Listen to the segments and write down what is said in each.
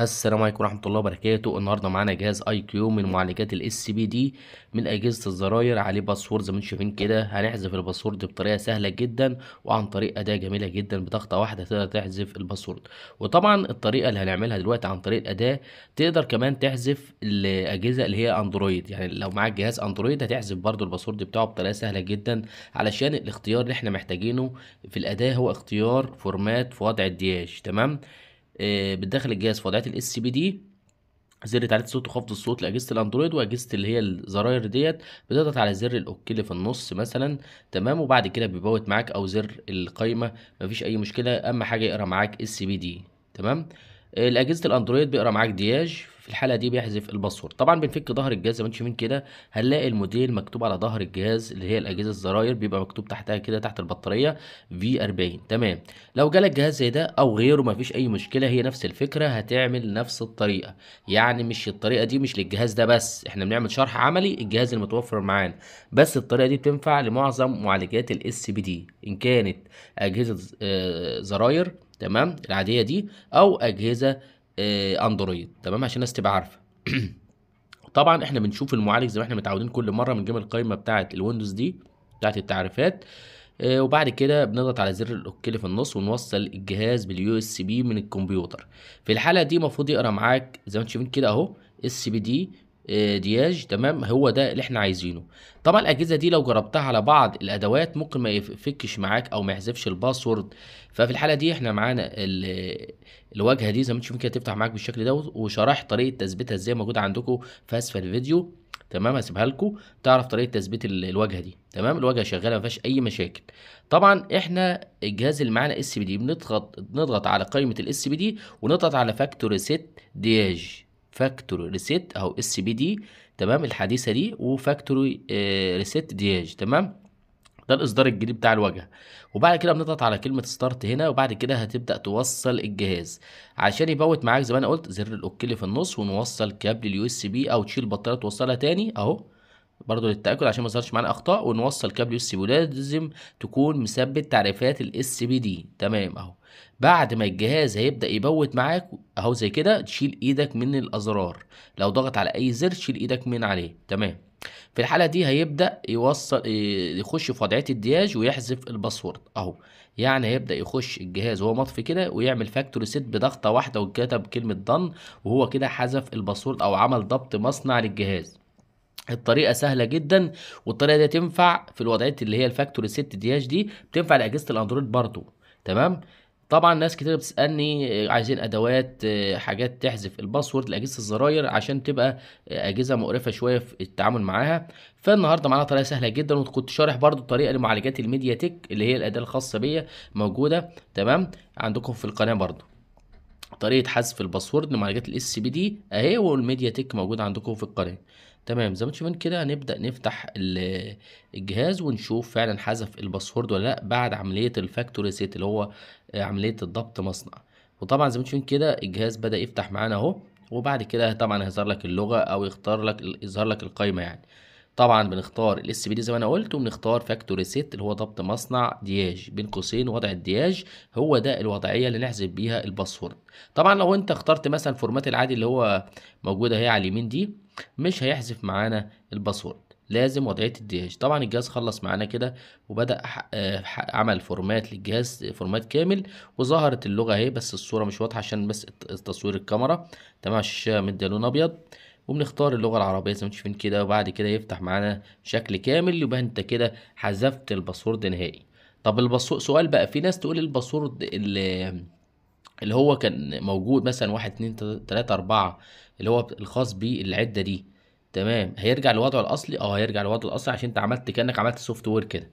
السلام عليكم ورحمه الله وبركاته النهارده معانا جهاز اي كيو من معالجات الاس بي دي من اجهزه الزراير عليه باسورد زي ما انتم شايفين كده هنحذف الباسورد بطريقه سهله جدا وعن طريق اداه جميله جدا بضغطه واحده تقدر تحذف الباسورد وطبعا الطريقه اللي هنعملها دلوقتي عن طريق الاداه تقدر كمان تحذف الاجهزه اللي هي اندرويد يعني لو معاك جهاز اندرويد هتحذف برده الباسورد بتاعه بطريقه سهله جدا علشان الاختيار اللي احنا محتاجينه في الاداه هو اختيار فورمات في وضع الدياش تمام آه، بتدخل الجهاز في وضعيه الاس بي دي زر تعليق الصوت وخفض الصوت لاجهزه الاندرويد واجهزه اللي هي الزراير ديت بتضغط على زر الاوكي اللي في النص مثلا تمام وبعد كده بيبوت معاك او زر القايمه مفيش اي مشكله اهم حاجه يقرا معاك اس بي دي تمام الاجهزه آه، الاندرويد بيقرا معاك دياج في الحاله دي بيحذف الباسورد طبعا بنفك ظهر الجهاز زي ما انتم شايفين كده هنلاقي الموديل مكتوب على ظهر الجهاز اللي هي الاجهزه الزراير بيبقى مكتوب تحتها كده تحت البطاريه في 40 تمام لو جالك جهاز زي ده او غيره مفيش اي مشكله هي نفس الفكره هتعمل نفس الطريقه يعني مش الطريقه دي مش للجهاز ده بس احنا بنعمل شرح عملي الجهاز المتوفر معانا بس الطريقه دي بتنفع لمعظم معالجات الاس بي دي ان كانت اجهزه آه، زراير تمام العاديه دي او اجهزه آه، اندرويد تمام عشان الناس تبقى عارفه طبعا احنا بنشوف المعالج زي ما احنا متعودين كل مره بنجيب القائمه بتاعه الويندوز دي بتاعه التعريفات آه، وبعد كده بنضغط على زر الاوكي في النص ونوصل الجهاز باليو اس بي من الكمبيوتر في الحاله دي المفروض يقرا معاك زي ما انتم شايفين كده اهو اس بي دي آه، دياج تمام هو ده اللي احنا عايزينه طبعا الاجهزه دي لو جربتها على بعض الادوات ممكن ما يفكش معاك او ما يحذفش الباسورد ففي الحاله دي احنا معانا الواجهه دي زي ما انتم شايفين كده تفتح معاك بالشكل دوت وشرح طريقه تثبيتها ازاي موجوده عندكم في اسفل الفيديو تمام هسيبها لكم تعرف طريقه تثبيت الواجهه دي تمام الواجهه شغاله ما فيهاش اي مشاكل طبعا احنا الجهاز اللي معانا اس بي دي بنضغط نضغط على قائمه الاس بي دي ونضغط على فاكتوري سيت دياج فاكتوري ريسيت اهو اس بي دي تمام الحديثه دي وفاكتوري ريسيت آه، دياج تمام ده الاصدار الجديد بتاع الواجهه وبعد كده بنضغط على كلمه ستارت هنا وبعد كده هتبدا توصل الجهاز عشان يبوت معاك زي ما انا قلت زر الاوكي اللي في النص ونوصل كابل اليو اس بي او تشيل البطاريه توصلها تاني اهو برضه للتاكد عشان ما يظهرش معانا اخطاء ونوصل كابل يو اس بي ولازم تكون مثبت تعريفات الاس بي دي تمام اهو بعد ما الجهاز هيبدا يبوت معاك اهو زي كده تشيل ايدك من الازرار لو ضغط على اي زر تشيل ايدك من عليه تمام في الحالة دي هيبدأ يوصل يخش في وضعية الدياج ويحذف الباسورد اهو يعني هيبدأ يخش الجهاز وهو مطفي كده ويعمل فاكتور سيت بضغطة واحدة وكتب كلمة ضن وهو كده حذف الباسورد او عمل ضبط مصنع للجهاز الطريقه سهله جدا والطريقه دي تنفع في الوضعيه اللي هي الفاكتور 6 دي اتش دي بتنفع لاجهزه الاندرويد برضو تمام طبعا ناس كتير بتسالني آه، عايزين ادوات آه، حاجات تحذف الباسورد لاجهزه الزراير عشان تبقى آه، اجهزه مقرفه شويه في التعامل معاها فالنهارده معانا طريقه سهله جدا وكنت شارح برضو الطريقه لمعالجات الميديا تك اللي هي الاداه الخاصه بيا موجوده تمام عندكم في القناه برضو طريقه حذف الباسورد لمعالجات الاس بي دي اهي والميديا تك موجود عندكم في القناه تمام زي ما انتم شايفين كده هنبدا نفتح الجهاز ونشوف فعلا حذف الباسورد ولا لا بعد عمليه الفاكتوري سيت اللي هو عمليه الضبط مصنع وطبعا زي ما انتم شايفين كده الجهاز بدا يفتح معانا اهو وبعد كده طبعا هيظهر لك اللغه او يختار لك يظهر لك القايمه يعني طبعا بنختار الاس بي دي زي ما انا قلت وبنختار فاكتوري سيت اللي هو ضبط مصنع دياج بين قوسين وضع الدياج هو ده الوضعيه اللي نحذف بيها الباسورد طبعا لو انت اخترت مثلا الفورمات العادي اللي هو موجوده اهي على اليمين دي مش هيحذف معانا الباسورد لازم وضعيه الدياج طبعا الجهاز خلص معانا كده وبدا عمل فورمات للجهاز فورمات كامل وظهرت اللغه اهي بس الصوره مش واضحه عشان بس تصوير الكاميرا تمام الشاشه مديه لون ابيض وبنختار اللغة العربية زي ما انتم شايفين كده وبعد كده يفتح معانا شكل كامل يبقى انت كده حذفت الباسورد نهائي طب الباسورد سؤال بقى في ناس تقول الباسورد اللي اللي هو كان موجود مثلا واحد اتنين تلاتة اربعة اللي هو الخاص بالعدة دي تمام هيرجع لوضعه الاصلي اه هيرجع لوضعه الاصلي عشان انت عملت كانك عملت سوفت وير كده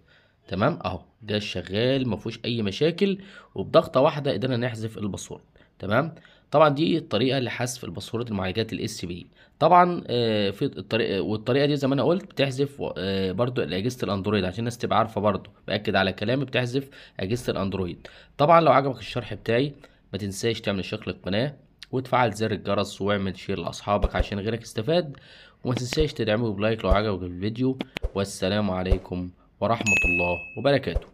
تمام اهو ده شغال ما فيهوش اي مشاكل وبضغطه واحده قدرنا نحذف الباسورد تمام طبعا دي الطريقه لحذف الباسورد لمعالجات الاس بي طبعا آه، في الطريقه والطريقه دي زي ما انا قلت بتحذف آه، برضو اجهزه الاندرويد عشان الناس تبقى عارفه برضو باكد على كلامي بتحذف اجهزه الاندرويد طبعا لو عجبك الشرح بتاعي ما تنساش تعمل شير للقناه وتفعل زر الجرس واعمل شير لاصحابك عشان غيرك يستفاد وما تنساش تدعمه بلايك لو عجبك الفيديو والسلام عليكم ورحمه الله وبركاته